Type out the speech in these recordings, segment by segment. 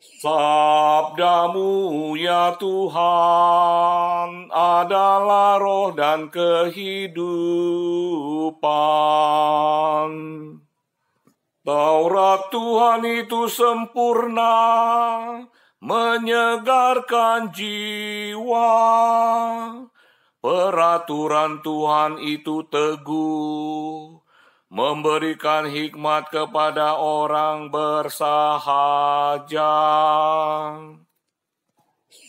Sabdamu ya Tuhan adalah roh dan kehidupan. Taurat Tuhan itu sempurna, menyegarkan jiwa. Peraturan Tuhan itu teguh, memberikan hikmat kepada orang bersahaja.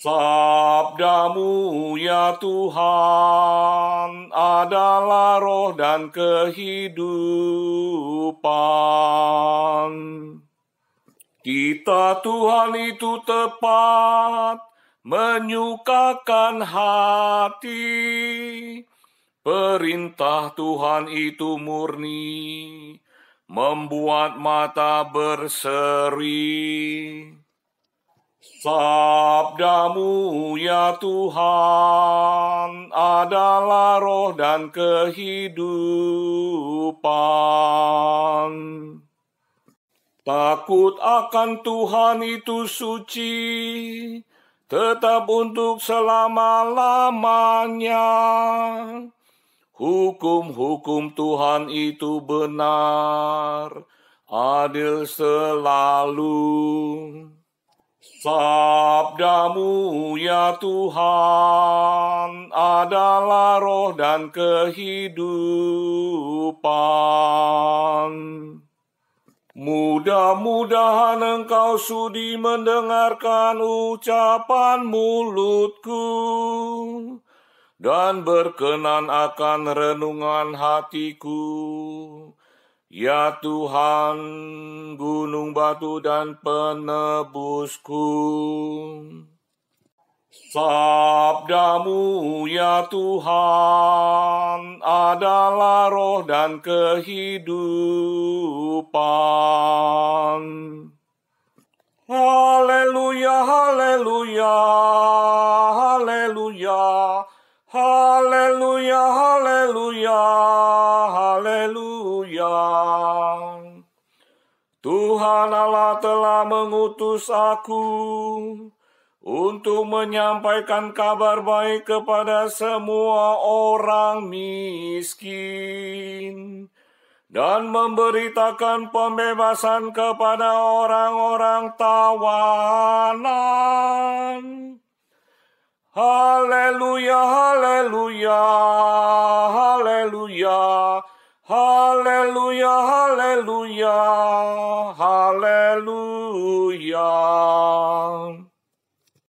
Sabdamu ya Tuhan adalah roh dan kehidupan. Kita Tuhan itu tepat menyukakan hati Perintah Tuhan itu murni, membuat mata berseri. Sabdamu ya Tuhan adalah roh dan kehidupan. Takut akan Tuhan itu suci, tetap untuk selama-lamanya Hukum-hukum Tuhan itu benar, adil selalu. Sabdamu ya Tuhan adalah roh dan kehidupan. Mudah-mudahan engkau sudi mendengarkan ucapan mulutku dan berkenan akan renungan hatiku. Ya Tuhan, gunung batu dan penebusku. Sabdamu ya Tuhan adalah roh dan kehidupan. Haleluya, haleluya. Haleluya, haleluya. Tuhan Allah telah mengutus aku untuk menyampaikan kabar baik kepada semua orang miskin dan memberitakan pembebasan kepada orang-orang tawanan. Haleluya, haleluya. Hallelujah, hallelujah.